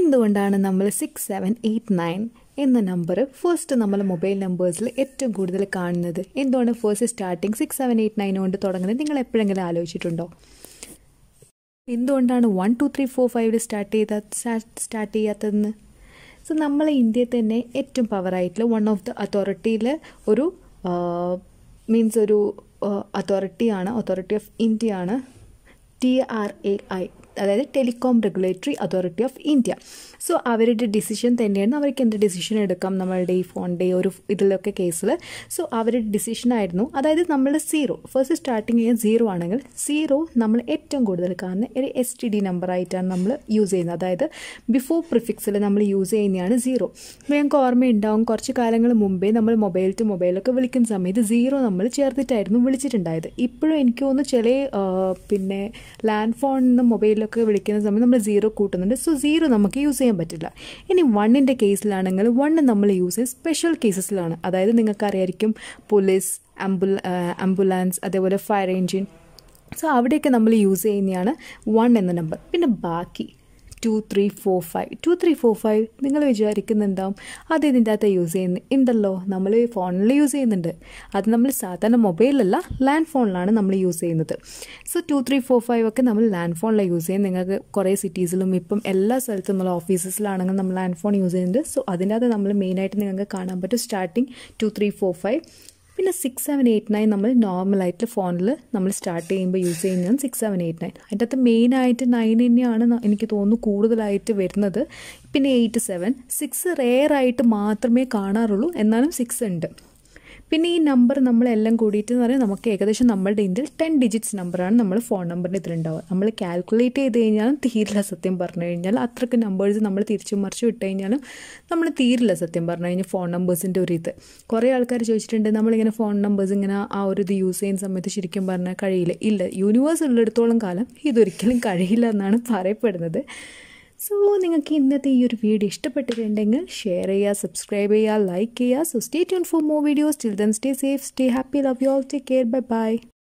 എന്തുകൊണ്ടാണ് നമ്മൾ six seven eight nine എന്ന നമ്പർ ഫസ്റ്റ് നമ്മൾ മൊബൈൽ നമ്പേഴ്സിൽ ഏറ്റവും കൂടുതൽ കാണുന്നത് എന്തുകൊണ്ട് first starting six seven eight nine കൊണ്ട് തുടങ്ങുന്നത് നിങ്ങൾ എപ്പോഴെങ്കിലും ആലോചിച്ചിട്ടുണ്ടോ എന്തുകൊണ്ടാണ് വൺ ടു ത്രീ ഫോർ ഫൈവിൽ സ്റ്റാർട്ട് ചെയ്ത സ്റ്റാർട്ട് ചെയ്യാത്തതെന്ന് സോ നമ്മളെ ഇന്ത്യയിൽ തന്നെ ഏറ്റവും പവറായിട്ടുള്ള വൺ ഓഫ് ദ അതോറിറ്റിയിൽ ഒരു മീൻസ് ഒരു അതോറിറ്റിയാണ് അതോറിറ്റി ഓഫ് ഇന്ത്യയാണ് ടി ആർ എ ഐ അതായത് telecom regulatory authority of India so അവരുടെ ഡിസിഷൻ തന്നെയാണ് അവർക്ക് എന്ത് ഡിസിഷൻ എടുക്കാം നമ്മളുടെ ഈ ഫോണിൻ്റെ ഒരു ഇതിലൊക്കെ കേസിൽ സോ അവരുടെ ഡിസിഷനായിരുന്നു അതായത് നമ്മൾ സീറോ ഫസ്റ്റ് സ്റ്റാർട്ടിങ് ചെയ്യാൻ സീറോ ആണെങ്കിൽ സീറോ നമ്മൾ ഏറ്റവും കൂടുതൽ കാണുന്ന ഒരു എസ് ടി ഡി നമ്പറായിട്ടാണ് നമ്മൾ യൂസ് ചെയ്യുന്നത് അതായത് ബിഫോർ പ്രിഫിക്സിൽ നമ്മൾ യൂസ് ചെയ്യുന്നതാണ് സീറോ ഞങ്ങൾക്ക് ഓർമ്മയുണ്ടാവും കുറച്ച് കാലങ്ങൾ മുമ്പേ നമ്മൾ മൊബൈൽ ടു മൊബൈലൊക്കെ വിളിക്കുന്ന സമയത്ത് സീറോ നമ്മൾ ചേർത്തിട്ടായിരുന്നു വിളിച്ചിട്ടുണ്ടായത് ഇപ്പോഴും എനിക്ക് തോന്നുന്നു ചില പിന്നെ ലാൻഡ് ഫോണിൽ നിന്ന് മൊബൈൽ ഒക്കെ വിളിക്കുന്ന സമയത്ത് നമ്മൾ സീറോ കൂട്ടുന്നുണ്ട് സോ സീറോ നമുക്ക് യൂസ് ചെയ്യാൻ പറ്റില്ല ഇനി വണ്ണിൻ്റെ കേസിലാണെങ്കിൽ വണ്ണ് നമ്മൾ യൂസ് ചെയ്യുന്നത് സ്പെഷ്യൽ കേസസിലാണ് അതായത് നിങ്ങൾക്കറിയായിരിക്കും പോലീസ് ആംബുല ആംബുലൻസ് അതേപോലെ ഫയർ എഞ്ചിൻ സോ അവിടെയൊക്കെ നമ്മൾ യൂസ് ചെയ്യുന്നതാണ് വൺ എന്ന നമ്പർ പിന്നെ ബാക്കി two three four five two three four five നിങ്ങൾ വിചാരിക്കുന്നുണ്ടാവും അത് ഇതിൻ്റെ അകത്ത് യൂസ് ചെയ്യുന്നു ഉണ്ടല്ലോ നമ്മൾ ഫോണിൽ യൂസ് ചെയ്യുന്നുണ്ട് അത് നമ്മൾ സാധാരണ മൊബൈലല്ല ലാൻഡ് ഫോണിലാണ് നമ്മൾ യൂസ് ചെയ്യുന്നത് so two three four five ഒക്കെ നമ്മൾ ലാൻഡ് ഫോണിലാണ് യൂസ് ചെയ്യുന്നത് നിങ്ങൾക്ക് കുറേ സിറ്റീസിലും ഇപ്പം എല്ലാ സ്ഥലത്തും നമ്മൾ ഓഫീസസിലാണെങ്കിൽ നമ്മൾ ലാൻഡ് ഫോൺ യൂസ് ചെയ്യുന്നുണ്ട് സോ അതിൻ്റെ അകത്ത് നമ്മൾ മെയിനായിട്ട് നിങ്ങൾക്ക് കാണാൻ പറ്റും starting two three four five പിന്നെ സിക്സ് സെവൻ എയ്റ്റ് നയൻ നമ്മൾ നോർമലായിട്ട് ഫോണിൽ നമ്മൾ സ്റ്റാർട്ട് ചെയ്യുമ്പോൾ യൂസ് ചെയ്യുന്നതാണ് സിക്സ് സെവൻ എയ്റ്റ് നയൻ അതിൻ്റെ അകത്ത് ആയിട്ട് നയൻ തന്നെയാണ് എനിക്ക് തോന്നുന്നു കൂടുതലായിട്ട് വരുന്നത് പിന്നെ എയ്റ്റ് സെവൻ സിക്സ് ആയിട്ട് മാത്രമേ കാണാറുള്ളൂ എന്നാലും സിക്സ് ഉണ്ട് പിന്നെ ഈ നമ്പർ നമ്മളെല്ലാം കൂടിയിട്ട് എന്ന് പറഞ്ഞാൽ നമുക്ക് ഏകദേശം നമ്മളുടെ ഇന്ത്യയിൽ ടെൻ ഡിജിറ്റ്സ് നമ്പറാണ് നമ്മൾ ഫോൺ നമ്പറിൻ്റെ ഇതിലുണ്ടാവുക നമ്മൾ കാൽക്കുലേറ്റ് ചെയ്ത് കഴിഞ്ഞാലും തീരില്ല സത്യം പറഞ്ഞു കഴിഞ്ഞാൽ അത്രയ്ക്ക് നമ്പേഴ്സ് നമ്മൾ തിരിച്ചു മറിച്ച് വിട്ട് കഴിഞ്ഞാലും നമ്മൾ തീരില്ല സത്യം പറഞ്ഞു കഴിഞ്ഞാൽ ഫോൺ നമ്പേഴ്സിൻ്റെ ഒരു ഇത് കുറേ ആൾക്കാർ ചോദിച്ചിട്ടുണ്ട് നമ്മളിങ്ങനെ ഫോൺ നമ്പേഴ്സ് ഇങ്ങനെ ആ ഒരു ഇത് യൂസ് ചെയ്യുന്ന സമയത്ത് ശരിക്കും പറഞ്ഞാൽ കഴിയില്ല ഇല്ല യൂണിവേഴ്സ് ഉള്ളിടത്തോളം കാലം ഇതൊരിക്കലും കഴിയില്ല എന്നാണ് പറയപ്പെടുന്നത് സോ നിങ്ങൾക്ക് ഇന്നത്തെ ഈ ഒരു വീഡിയോ ഇഷ്ടപ്പെട്ടിട്ടുണ്ടെങ്കിൽ ഷെയർ ചെയ്യുക സബ്സ്ക്രൈബ് ചെയ്യുക ലൈക്ക് ചെയ്യുക so stay tune for more videos till then stay safe stay happy love you all take care bye by